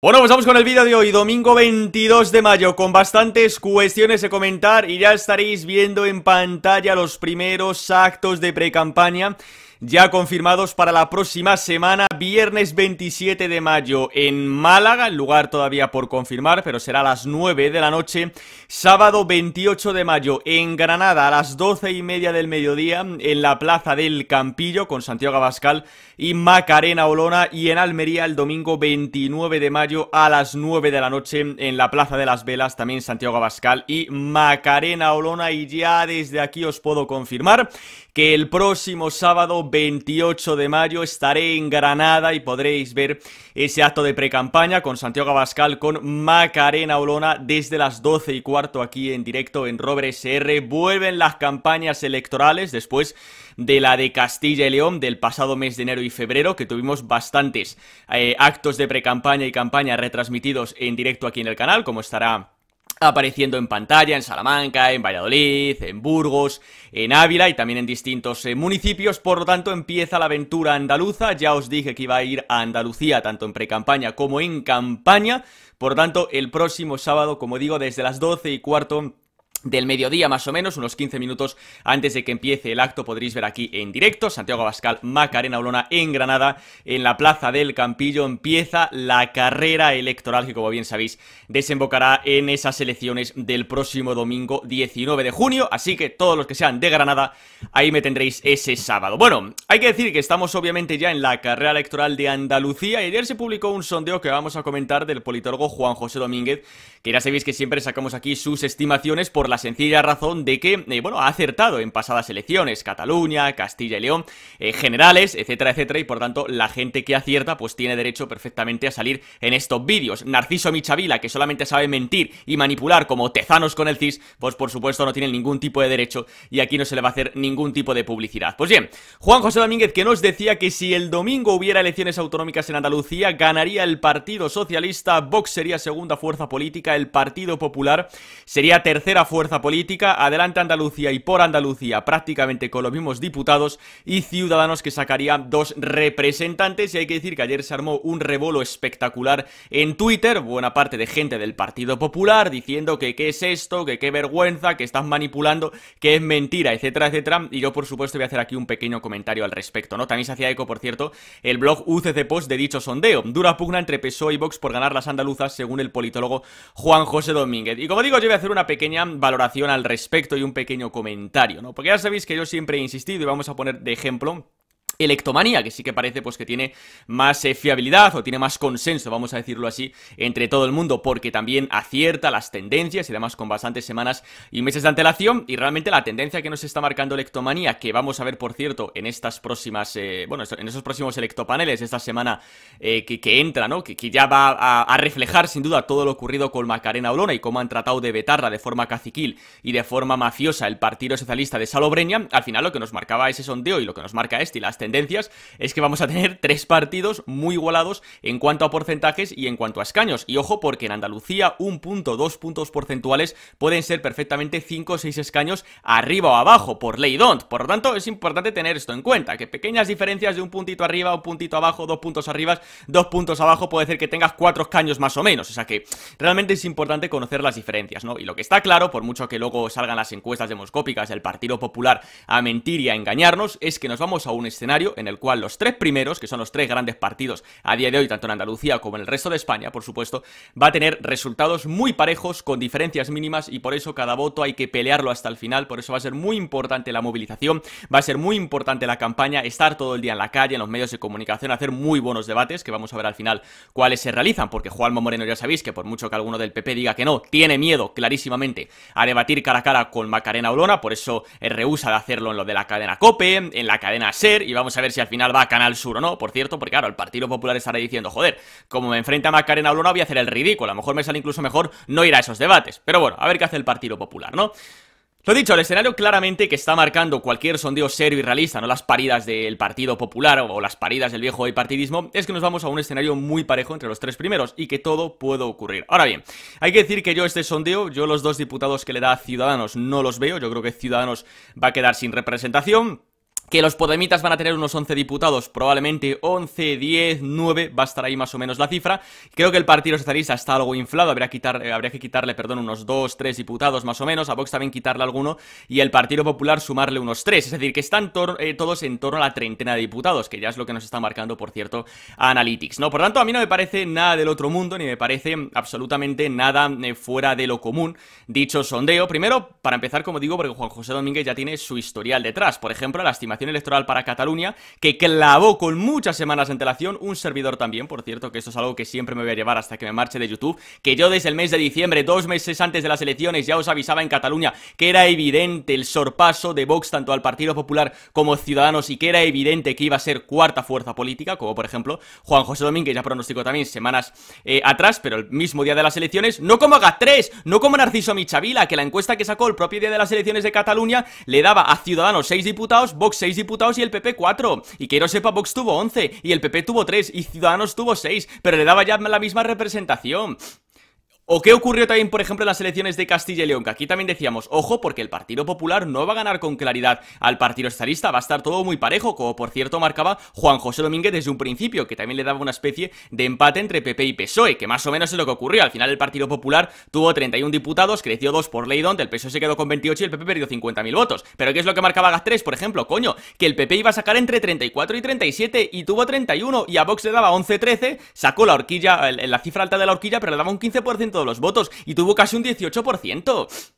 Bueno, pues vamos con el vídeo de hoy, domingo 22 de mayo, con bastantes cuestiones de comentar y ya estaréis viendo en pantalla los primeros actos de precampaña ya confirmados para la próxima semana, viernes 27 de mayo en Málaga, el lugar todavía por confirmar, pero será a las 9 de la noche, sábado 28 de mayo en Granada a las 12 y media del mediodía en la Plaza del Campillo con Santiago Abascal y Macarena Olona y en Almería el domingo 29 de mayo a las 9 de la noche en la Plaza de las Velas, también Santiago Abascal y Macarena Olona y ya desde aquí os puedo confirmar que el próximo sábado 28 de mayo estaré en Granada y podréis ver ese acto de precampaña con Santiago Abascal, con Macarena Olona desde las 12 y cuarto aquí en directo en Robres R. Vuelven las campañas electorales después de la de Castilla y León del pasado mes de enero y febrero, que tuvimos bastantes eh, actos de precampaña y campaña retransmitidos en directo aquí en el canal, como estará apareciendo en pantalla en Salamanca, en Valladolid, en Burgos, en Ávila y también en distintos eh, municipios. Por lo tanto, empieza la aventura andaluza. Ya os dije que iba a ir a Andalucía tanto en pre-campaña como en campaña. Por lo tanto, el próximo sábado, como digo, desde las 12 y cuarto del mediodía más o menos, unos 15 minutos antes de que empiece el acto, podréis ver aquí en directo, Santiago Abascal, Macarena Olona en Granada, en la Plaza del Campillo empieza la carrera electoral que como bien sabéis desembocará en esas elecciones del próximo domingo 19 de junio, así que todos los que sean de Granada, ahí me tendréis ese sábado. Bueno, hay que decir que estamos obviamente ya en la carrera electoral de Andalucía y ayer se publicó un sondeo que vamos a comentar del politólogo Juan José Domínguez, que ya sabéis que siempre sacamos aquí sus estimaciones por la sencilla razón de que, eh, bueno, ha acertado en pasadas elecciones, Cataluña, Castilla y León, eh, generales, etcétera, etcétera, y por tanto la gente que acierta pues tiene derecho perfectamente a salir en estos vídeos. Narciso Michavila, que solamente sabe mentir y manipular como tezanos con el CIS, pues por supuesto no tiene ningún tipo de derecho y aquí no se le va a hacer ningún tipo de publicidad. Pues bien, Juan José Domínguez que nos decía que si el domingo hubiera elecciones autonómicas en Andalucía, ganaría el Partido Socialista, Vox sería segunda fuerza política, el Partido Popular sería tercera fuerza fuerza política, Adelante Andalucía y Por Andalucía, prácticamente con los mismos diputados y ciudadanos que sacarían dos representantes. Y hay que decir que ayer se armó un revolo espectacular en Twitter, buena parte de gente del Partido Popular diciendo que qué es esto, que qué vergüenza, que estás manipulando, que es mentira, etcétera, etcétera. Y yo, por supuesto, voy a hacer aquí un pequeño comentario al respecto, ¿no? También se hacía eco, por cierto, el blog UCC Post de dicho sondeo. Dura pugna entre PSOE y Vox por ganar las andaluzas, según el politólogo Juan José Domínguez. Y como digo, yo voy a hacer una pequeña valoración al respecto y un pequeño comentario, ¿no? Porque ya sabéis que yo siempre he insistido y vamos a poner de ejemplo electomanía, que sí que parece pues que tiene más eh, fiabilidad o tiene más consenso, vamos a decirlo así, entre todo el mundo, porque también acierta las tendencias y además con bastantes semanas y meses de antelación y realmente la tendencia que nos está marcando electomanía, que vamos a ver por cierto en estas próximas, eh, bueno, en esos próximos electopaneles esta semana eh, que, entra, ¿no? Que, ya va a, reflejar sin duda todo lo ocurrido con Macarena Olona y cómo han tratado de vetarla de forma caciquil y de forma mafiosa el Partido Socialista de Salobreña, al final lo que nos marcaba ese sondeo y lo que nos marca este y las tendencias es que vamos a tener tres partidos muy igualados en cuanto a porcentajes y en cuanto a escaños. Y ojo, porque en Andalucía un punto, dos puntos porcentuales pueden ser perfectamente cinco o seis escaños arriba o abajo, por ley don't. Por lo tanto, es importante tener esto en cuenta, que pequeñas diferencias de un puntito arriba, un puntito abajo, dos puntos arriba, dos puntos abajo, puede ser que tengas cuatro escaños más o menos. O sea que realmente es importante conocer las diferencias, ¿no? Y lo que está claro, por mucho que luego salgan las encuestas demoscópicas del Partido Popular a mentir y a engañarnos, es que nos vamos a un escenario en el cual los tres primeros, que son los tres grandes partidos a día de hoy, tanto en Andalucía como en el resto de España, por supuesto, va a tener resultados muy parejos, con diferencias mínimas y por eso cada voto hay que pelearlo hasta el final, por eso va a ser muy importante la movilización, va a ser muy importante la campaña, estar todo el día en la calle, en los medios de comunicación, hacer muy buenos debates, que vamos a ver al final cuáles se realizan, porque Juanma Moreno ya sabéis que por mucho que alguno del PP diga que no, tiene miedo clarísimamente a debatir cara a cara con Macarena Olona, por eso rehúsa de hacerlo en lo de la cadena COPE, en la cadena SER, y vamos a ver si al final va a Canal Sur o no, por cierto, porque claro, el Partido Popular estará diciendo, joder, como me enfrenta a Macarena Olona voy a hacer el ridículo, a lo mejor me sale incluso mejor no ir a esos debates. Pero bueno, a ver qué hace el Partido Popular, ¿no? Lo dicho, el escenario claramente que está marcando cualquier sondeo serio y realista, no las paridas del Partido Popular o las paridas del viejo partidismo es que nos vamos a un escenario muy parejo entre los tres primeros y que todo puede ocurrir. Ahora bien, hay que decir que yo este sondeo, yo los dos diputados que le da Ciudadanos no los veo, yo creo que Ciudadanos va a quedar sin representación que los podemitas van a tener unos 11 diputados, probablemente 11, 10, 9, va a estar ahí más o menos la cifra. Creo que el partido socialista está algo inflado, eh, habría, que quitarle, perdón, unos 2, 3 diputados más o menos, a Vox también quitarle alguno, y el Partido Popular sumarle unos 3, es decir, que están eh, todos en torno a la treintena de diputados, que ya es lo que nos está marcando, por cierto, Analytics, ¿no? Por tanto, a mí no me parece nada del otro mundo, ni me parece absolutamente nada eh, fuera de lo común dicho sondeo. Primero, para empezar, como digo, porque Juan José Domínguez ya tiene su historial detrás, por ejemplo, la Electoral para Cataluña, que clavó con muchas semanas de antelación, un servidor también, por cierto, que esto es algo que siempre me voy a llevar hasta que me marche de YouTube, que yo desde el mes de diciembre, dos meses antes de las elecciones, ya os avisaba en Cataluña que era evidente el sorpaso de Vox tanto al Partido Popular como Ciudadanos y que era evidente que iba a ser cuarta fuerza política, como por ejemplo Juan José Domínguez, ya pronosticó también semanas eh, atrás, pero el mismo día de las elecciones, no como haga tres no como Narciso Michavila, que la encuesta que sacó el propio día de las elecciones de Cataluña le daba a Ciudadanos seis diputados, Vox seis 6 diputados y el PP 4. Y quiero sepa, Vox tuvo 11 y el PP tuvo 3 y Ciudadanos tuvo 6, pero le daba ya la misma representación. ¿O qué ocurrió también, por ejemplo, en las elecciones de Castilla y León? Que aquí también decíamos, ojo, porque el Partido Popular no va a ganar con claridad al Partido Estadista, va a estar todo muy parejo, como por cierto marcaba Juan José Domínguez desde un principio, que también le daba una especie de empate entre PP y PSOE, que más o menos es lo que ocurrió. Al final el Partido Popular tuvo 31 diputados, creció dos por ley donde el PSOE se quedó con 28 y el PP perdió 50.000 votos. Pero ¿qué es lo que marcaba GAS3, por ejemplo? Coño, que el PP iba a sacar entre 34 y 37 y tuvo 31 y a Vox le daba 11-13, sacó la horquilla, la cifra alta de la horquilla, pero le daba un 15% los votos y tuvo casi un 18%.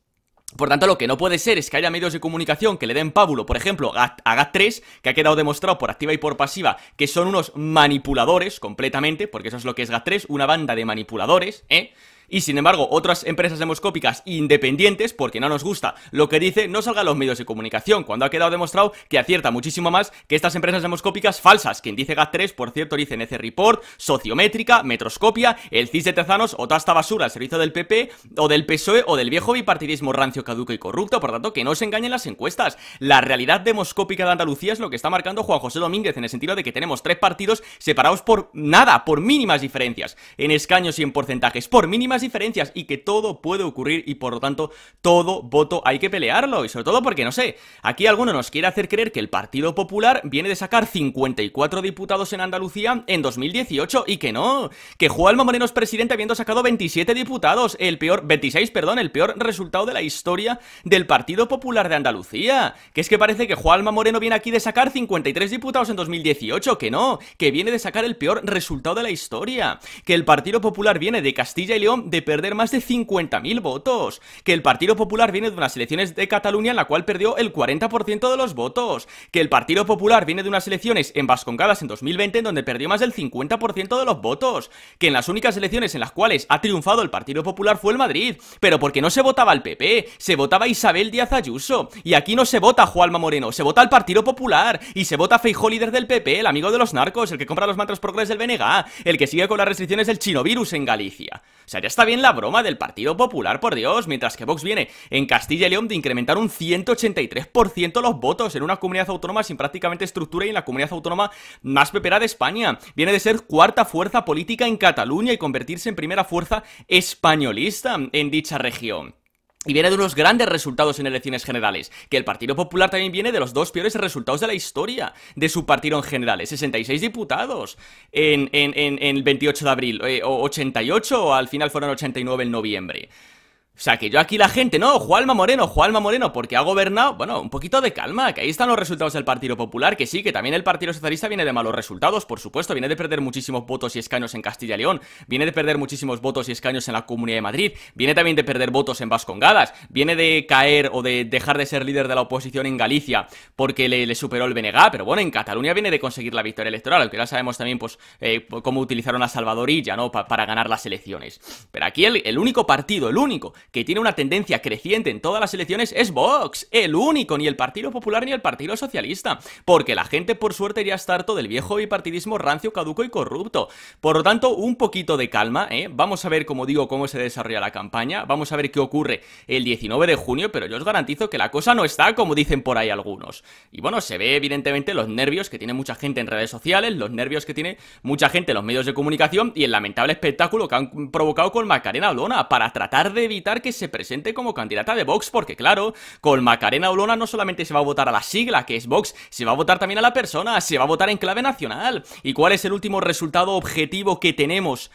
Por tanto, lo que no puede ser es que haya medios de comunicación que le den pábulo, por ejemplo, a GAT3, que ha quedado demostrado por activa y por pasiva que son unos manipuladores completamente, porque eso es lo que es GAT3, una banda de manipuladores, ¿eh? y sin embargo otras empresas demoscópicas independientes, porque no nos gusta lo que dice, no salgan los medios de comunicación, cuando ha quedado demostrado que acierta muchísimo más que estas empresas demoscópicas falsas. Quien dice GAT3, por cierto, dice EC Report, Sociométrica, Metroscopia, el CIS de Tezanos o Tasta basura servicio del PP o del PSOE o del viejo bipartidismo rancio, caduco y corrupto, por tanto, que no se engañen las encuestas. La realidad demoscópica de Andalucía es lo que está marcando Juan José Domínguez en el sentido de que tenemos tres partidos separados por nada, por mínimas diferencias en escaños y en porcentajes, por mínimas diferencias y que todo puede ocurrir y por lo tanto todo voto hay que pelearlo. Y sobre todo porque, no sé, aquí alguno nos quiere hacer creer que el Partido Popular viene de sacar 54 diputados en Andalucía en 2018 y que no, que Juanma Moreno es presidente habiendo sacado 27 diputados, el peor, 26, perdón, el peor resultado de la historia del Partido Popular de Andalucía. Que es que parece que Juanma Moreno viene aquí de sacar 53 diputados en 2018, que no, que viene de sacar el peor resultado de la historia. Que el Partido Popular viene de Castilla y León de perder más de 50.000 votos, que el Partido Popular viene de unas elecciones de Cataluña en la cual perdió el 40% de los votos, que el Partido Popular viene de unas elecciones en Vascongadas en 2020 en donde perdió más del 50% de los votos, que en las únicas elecciones en las cuales ha triunfado el Partido Popular fue el Madrid, pero porque no se votaba el PP, se votaba Isabel Díaz Ayuso, y aquí no se vota Juanma Moreno, se vota el Partido Popular, y se vota Feijó líder del PP, el amigo de los narcos, el que compra los mantras progres del BNG, el que sigue con las restricciones del chinovirus en Galicia. O sea, ya está bien la broma del Partido Popular, por Dios, mientras que Vox viene en Castilla y León de incrementar un 183% los votos en una comunidad autónoma sin prácticamente estructura y en la comunidad autónoma más pepera de España. Viene de ser cuarta fuerza política en Cataluña y convertirse en primera fuerza españolista en dicha región. Y viene de unos grandes resultados en elecciones generales, que el Partido Popular también viene de los dos peores resultados de la historia de su partido en generales, 66 diputados en, en, en, el 28 de abril, eh, o 88, o al final fueron 89 en noviembre. O sea, que yo aquí la gente, no, Juanma Moreno, Juanma Moreno, porque ha gobernado, bueno, un poquito de calma, que ahí están los resultados del Partido Popular, que sí, que también el Partido Socialista viene de malos resultados, por supuesto, viene de perder muchísimos votos y escaños en Castilla y León, viene de perder muchísimos votos y escaños en la Comunidad de Madrid, viene también de perder votos en Vascongadas, viene de caer o de dejar de ser líder de la oposición en Galicia porque le, superó el BNG, pero bueno, en Cataluña viene de conseguir la victoria electoral, aunque ya sabemos también, pues, eh, cómo utilizaron a Salvadorilla, ¿no?, para ganar las elecciones. Pero aquí el único partido, el único que tiene una tendencia creciente en todas las elecciones es Vox, el único, ni el Partido Popular ni el Partido Socialista, porque la gente por suerte ya está harto del viejo bipartidismo rancio, caduco y corrupto. Por lo tanto, un poquito de calma, ¿eh? Vamos a ver, como digo, cómo se desarrolla la campaña, vamos a ver qué ocurre el 19 de junio, pero yo os garantizo que la cosa no está como dicen por ahí algunos. Y bueno, se ve evidentemente los nervios que tiene mucha gente en redes sociales, los nervios que tiene mucha gente en los medios de comunicación y el lamentable espectáculo que han provocado con Macarena Lona para tratar de evitar que se presente como candidata de Vox, porque claro, con Macarena Olona no solamente se va a votar a la sigla, que es Vox, se va a votar también a la persona, se va a votar en clave nacional. ¿Y cuál es el último resultado objetivo que tenemos?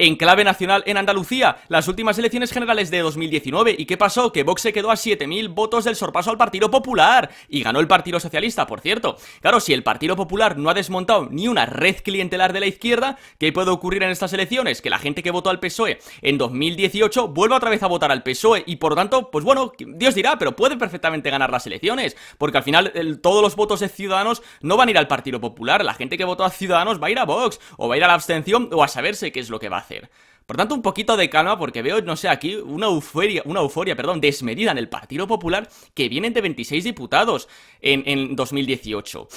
en clave nacional en Andalucía, las últimas elecciones generales de 2019. ¿Y qué pasó? Que Vox se quedó a 7.000 votos del sorpaso al Partido Popular y ganó el Partido Socialista, por cierto. Claro, si el Partido Popular no ha desmontado ni una red clientelar de la izquierda, ¿qué puede ocurrir en estas elecciones? Que la gente que votó al PSOE en 2018 vuelva otra vez a votar al PSOE y por tanto, pues bueno, Dios dirá, pero puede perfectamente ganar las elecciones, porque al final todos los votos de Ciudadanos no van a ir al Partido Popular, la gente que votó a Ciudadanos va a ir a Vox o va a ir a la abstención o a saberse qué es lo que va a hacer. Por tanto, un poquito de calma porque veo, no sé, aquí una euforia, una euforia, perdón, desmedida en el Partido Popular que vienen de 26 diputados en, en 2018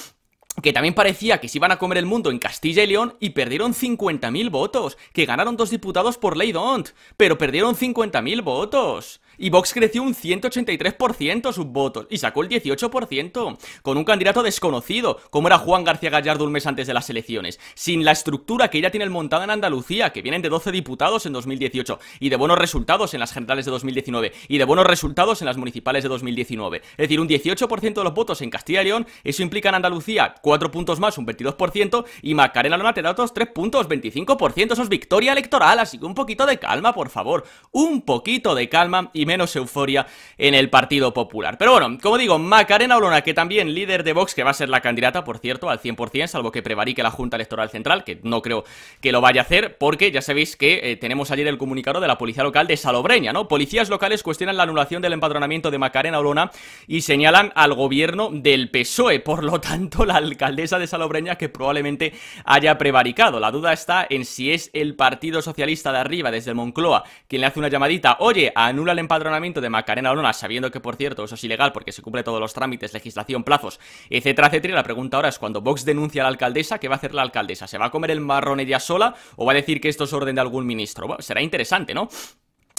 que también parecía que se iban a comer el mundo en Castilla y León y perdieron 50.000 votos, que ganaron dos diputados por ley don't, pero perdieron 50.000 votos. Y Vox creció un 183% sus votos y sacó el 18% con un candidato desconocido, como era Juan García Gallardo un mes antes de las elecciones, sin la estructura que ya tiene montada en Andalucía, que vienen de 12 diputados en 2018 y de buenos resultados en las generales de 2019 y de buenos resultados en las municipales de 2019. Es decir, un 18% de los votos en Castilla y León, eso implica en Andalucía 4 puntos más, un 22% y Macarena Lona te da otros 3 puntos, 25%, eso es victoria electoral, así que un poquito de calma, por favor, un poquito de calma y menos euforia en el Partido Popular. Pero bueno, como digo, Macarena Olona, que también líder de Vox, que va a ser la candidata, por cierto, al 100%, salvo que prevarique la Junta Electoral Central, que no creo que lo vaya a hacer, porque ya sabéis que eh, tenemos ayer el comunicado de la policía local de Salobreña, ¿no? Policías locales cuestionan la anulación del empadronamiento de Macarena Olona y señalan al gobierno del PSOE, por lo tanto, la alcaldesa de Salobreña que probablemente haya prevaricado. La duda está en si es el Partido Socialista de arriba, desde Moncloa, quien le hace una llamadita, oye, anula el empadronamiento de Macarena Olona, sabiendo que, por cierto, eso es ilegal porque se cumple todos los trámites, legislación, plazos, etcétera, etcétera, la pregunta ahora es cuando Vox denuncia a la alcaldesa, ¿qué va a hacer la alcaldesa? ¿Se va a comer el marrón ella sola o va a decir que esto es orden de algún ministro? Bueno, será interesante, ¿no?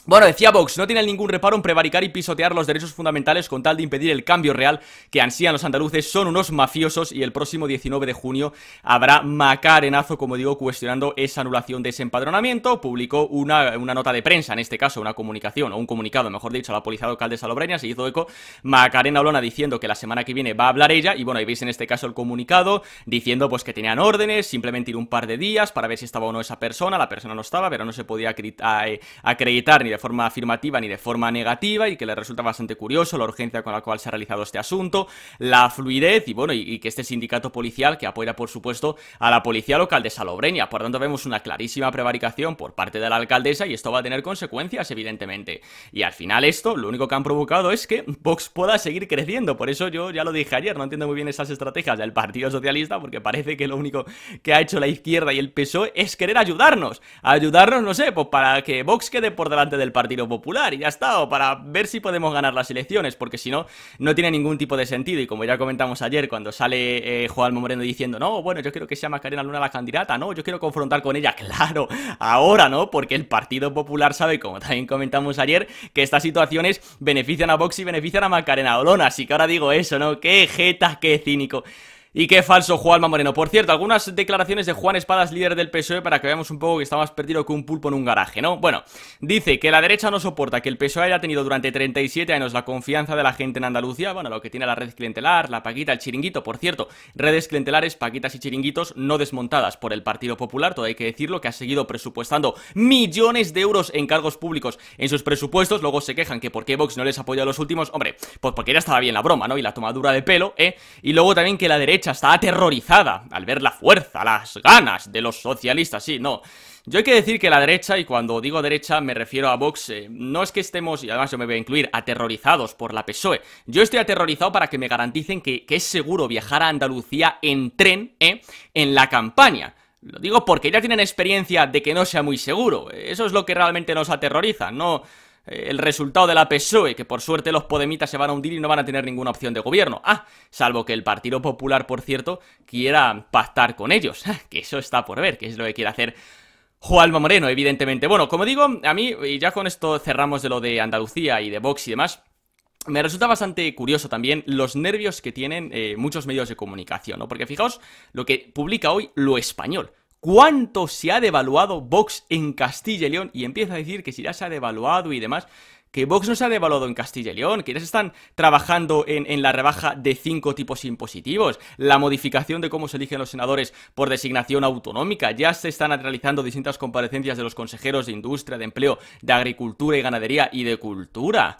Bueno, decía Vox, no tiene ningún reparo en prevaricar y pisotear los derechos fundamentales con tal de impedir el cambio real que ansían los andaluces, son unos mafiosos y el próximo 19 de junio habrá macarenazo, como digo, cuestionando esa anulación de ese empadronamiento, publicó una, nota de prensa, en este caso una comunicación, o un comunicado, mejor dicho, a la policía local de Salobreña, se hizo eco Macarena Olona diciendo que la semana que viene va a hablar ella, y bueno, ahí veis en este caso el comunicado, diciendo pues que tenían órdenes, simplemente ir un par de días para ver si estaba o no esa persona, la persona no estaba, pero no se podía eh, acreditar ni de forma afirmativa ni de forma negativa y que le resulta bastante curioso la urgencia con la cual se ha realizado este asunto, la fluidez y bueno, y, que este sindicato policial que apoya por supuesto a la policía local de Salobreña. Por tanto vemos una clarísima prevaricación por parte de la alcaldesa y esto va a tener consecuencias evidentemente. Y al final esto lo único que han provocado es que Vox pueda seguir creciendo. Por eso yo ya lo dije ayer, no entiendo muy bien esas estrategias del Partido Socialista porque parece que lo único que ha hecho la izquierda y el PSOE es querer ayudarnos. Ayudarnos, no sé, pues para que Vox quede por delante de del Partido Popular y ya está, o para ver si podemos ganar las elecciones, porque si no, no tiene ningún tipo de sentido. Y como ya comentamos ayer, cuando sale eh, Juan Moreno diciendo, no, bueno, yo quiero que sea Macarena Luna la candidata, no, yo quiero confrontar con ella, claro, ahora no, porque el Partido Popular sabe, como también comentamos ayer, que estas situaciones benefician a Vox y benefician a Macarena Olona, así que ahora digo eso, ¿no? Qué jeta, qué cínico. Y qué falso Juanma Moreno. Por cierto, algunas declaraciones de Juan Espadas, líder del PSOE, para que veamos un poco que está más perdido que un pulpo en un garaje, ¿no? Bueno, dice que la derecha no soporta que el PSOE haya tenido durante 37 años la confianza de la gente en Andalucía, bueno, lo que tiene la red clientelar, la paquita, el chiringuito, por cierto, redes clientelares, paquitas y chiringuitos no desmontadas por el Partido Popular, todo hay que decirlo, que ha seguido presupuestando millones de euros en cargos públicos en sus presupuestos, luego se quejan que por qué Vox no les apoya a los últimos, hombre, pues porque ya estaba bien la broma, ¿no? Y la tomadura de pelo, ¿eh? Y luego también que la derecha está aterrorizada al ver la fuerza, las ganas de los socialistas. Sí, no. Yo hay que decir que la derecha, y cuando digo derecha me refiero a Vox, eh, no es que estemos, y además yo me voy a incluir, aterrorizados por la PSOE. Yo estoy aterrorizado para que me garanticen que, que es seguro viajar a Andalucía en tren, ¿eh? En la campaña. Lo digo porque ya tienen experiencia de que no sea muy seguro. Eso es lo que realmente nos aterroriza, no eh, el resultado de la PSOE, que por suerte los podemitas se van a hundir y no van a tener ninguna opción de gobierno. Ah, salvo que el Partido Popular, por cierto, quiera pactar con ellos. Ah, que eso está por ver, que es lo que quiere hacer Juanma Moreno, evidentemente. Bueno, como digo, a mí, y ya con esto cerramos de lo de Andalucía y de Vox y demás, me resulta bastante curioso también los nervios que tienen eh, muchos medios de comunicación, ¿no? Porque fijaos lo que publica hoy Lo Español cuánto se ha devaluado Vox en Castilla y León y empieza a decir que si ya se ha devaluado y demás, que Vox no se ha devaluado en Castilla y León, que ya se están trabajando en, la rebaja de cinco tipos impositivos, la modificación de cómo se eligen los senadores por designación autonómica, ya se están realizando distintas comparecencias de los consejeros de industria, de empleo, de agricultura y ganadería y de cultura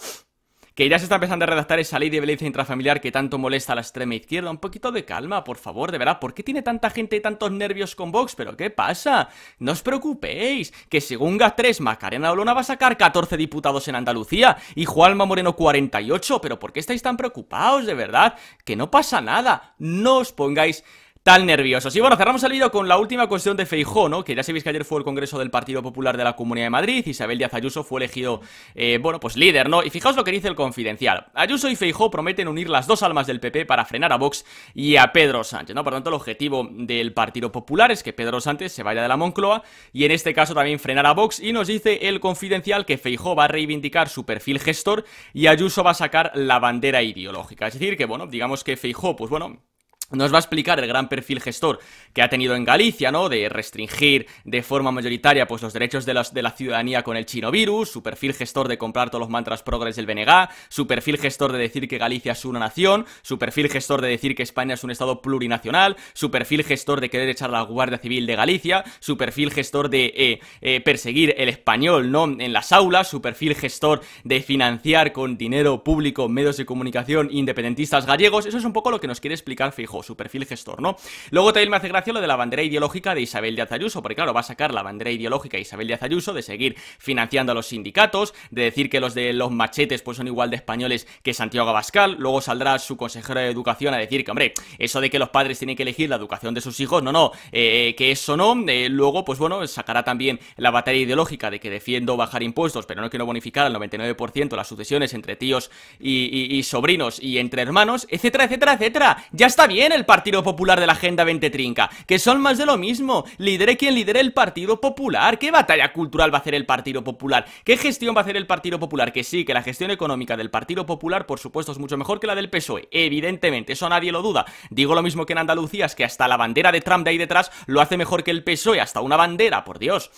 que ya se está empezando a redactar esa ley de violencia intrafamiliar que tanto molesta a la extrema izquierda. Un poquito de calma, por favor, de verdad. ¿Por qué tiene tanta gente y tantos nervios con Vox? ¿Pero qué pasa? No os preocupéis, que según GAT3, Macarena Olona va a sacar 14 diputados en Andalucía y Juanma Moreno 48. ¿Pero por qué estáis tan preocupados, de verdad? Que no pasa nada. No os pongáis tan nerviosos. Y bueno, cerramos el vídeo con la última cuestión de Feijó, ¿no? Que ya sabéis que ayer fue el Congreso del Partido Popular de la Comunidad de Madrid, Isabel Díaz Ayuso fue elegido, eh, bueno, pues líder, ¿no? Y fijaos lo que dice el Confidencial. Ayuso y Feijó prometen unir las dos almas del PP para frenar a Vox y a Pedro Sánchez, ¿no? Por tanto, el objetivo del Partido Popular es que Pedro Sánchez se vaya de la Moncloa y en este caso también frenar a Vox y nos dice el Confidencial que Feijó va a reivindicar su perfil gestor y Ayuso va a sacar la bandera ideológica. Es decir, que bueno, digamos que Feijó, pues bueno, nos va a explicar el gran perfil gestor que ha tenido en Galicia, ¿no? De restringir de forma mayoritaria pues los derechos de, la ciudadanía con el chinovirus, su perfil gestor de comprar todos los mantras progres del BNG, su perfil gestor de decir que Galicia es una nación, su perfil gestor de decir que España es un estado plurinacional, su perfil gestor de querer echar la Guardia Civil de Galicia, su perfil gestor de eh, eh, perseguir el español, ¿no? En las aulas, su perfil gestor de financiar con dinero público medios de comunicación independentistas gallegos, eso es un poco lo que nos quiere explicar fijos su perfil gestor, ¿no? Luego también me hace gracia lo de la bandera ideológica de Isabel de Azayuso porque claro, va a sacar la bandera ideológica de Isabel de Azayuso de seguir financiando a los sindicatos, de decir que los de los machetes pues son igual de españoles que Santiago Abascal, luego saldrá su consejero de educación a decir que, hombre, eso de que los padres tienen que elegir la educación de sus hijos, no, no, eh, que eso no, eh, luego pues bueno, sacará también la batalla ideológica de que defiendo bajar impuestos, pero no quiero bonificar al 99% las sucesiones entre tíos y sobrinos y entre hermanos, etcétera, etcétera, etcétera, ya está bien el Partido Popular de la Agenda 2030, que son más de lo mismo, lidere quien lidere el Partido Popular, ¿qué batalla cultural va a hacer el Partido Popular? ¿Qué gestión va a hacer el Partido Popular? Que sí, que la gestión económica del Partido Popular, por supuesto, es mucho mejor que la del PSOE, evidentemente, eso nadie lo duda. Digo lo mismo que en Andalucía, es que hasta la bandera de Trump de ahí detrás lo hace mejor que el PSOE, hasta una bandera, por Dios.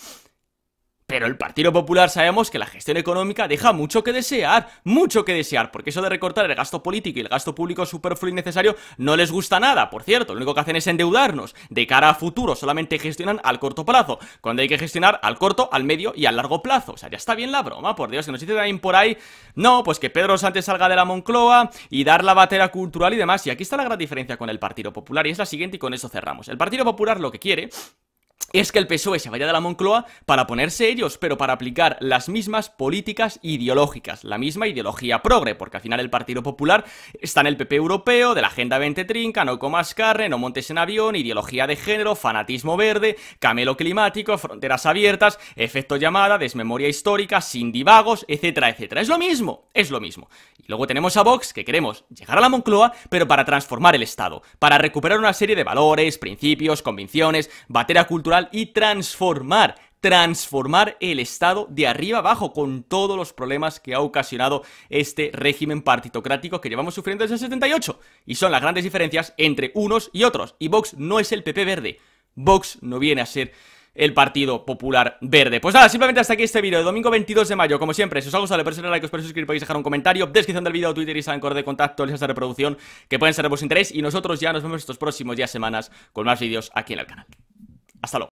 Pero el Partido Popular sabemos que la gestión económica deja mucho que desear, mucho que desear, porque eso de recortar el gasto político y el gasto público superfluo necesario no les gusta nada, por cierto, lo único que hacen es endeudarnos. De cara a futuro solamente gestionan al corto plazo, cuando hay que gestionar al corto, al medio y al largo plazo. O sea, ya está bien la broma, por Dios, que nos dicen ahí por ahí, no, pues que Pedro Sánchez salga de la Moncloa y dar la batera cultural y demás. Y aquí está la gran diferencia con el Partido Popular y es la siguiente y con eso cerramos. El Partido Popular lo que quiere es que el PSOE se vaya de la Moncloa para ponerse ellos, pero para aplicar las mismas políticas ideológicas, la misma ideología progre, porque al final el Partido Popular está en el PP europeo, de la Agenda 20 Trinca, no comas carne, no montes en avión, ideología de género, fanatismo verde, camelo climático, fronteras abiertas, efecto llamada, desmemoria histórica, sin divagos, etcétera, etcétera. Es lo mismo, es lo mismo. Y luego tenemos a Vox, que queremos llegar a la Moncloa, pero para transformar el Estado, para recuperar una serie de valores, principios, convicciones, bater a y transformar transformar el Estado de arriba abajo con todos los problemas que ha ocasionado este régimen partitocrático que llevamos sufriendo desde el 78. Y son las grandes diferencias entre unos y otros. Y Vox no es el PP verde. Vox no viene a ser el Partido Popular Verde. Pues nada, simplemente hasta aquí este vídeo de domingo 22 de mayo. Como siempre, si os ha gustado, le podéis like, os podéis suscribir, podéis dejar un comentario, descripción del vídeo, Twitter, y correo de contacto, listas de reproducción que pueden ser de vuestro interés. Y nosotros ya nos vemos estos próximos días, semanas, con más vídeos aquí en el canal. Hasta luego.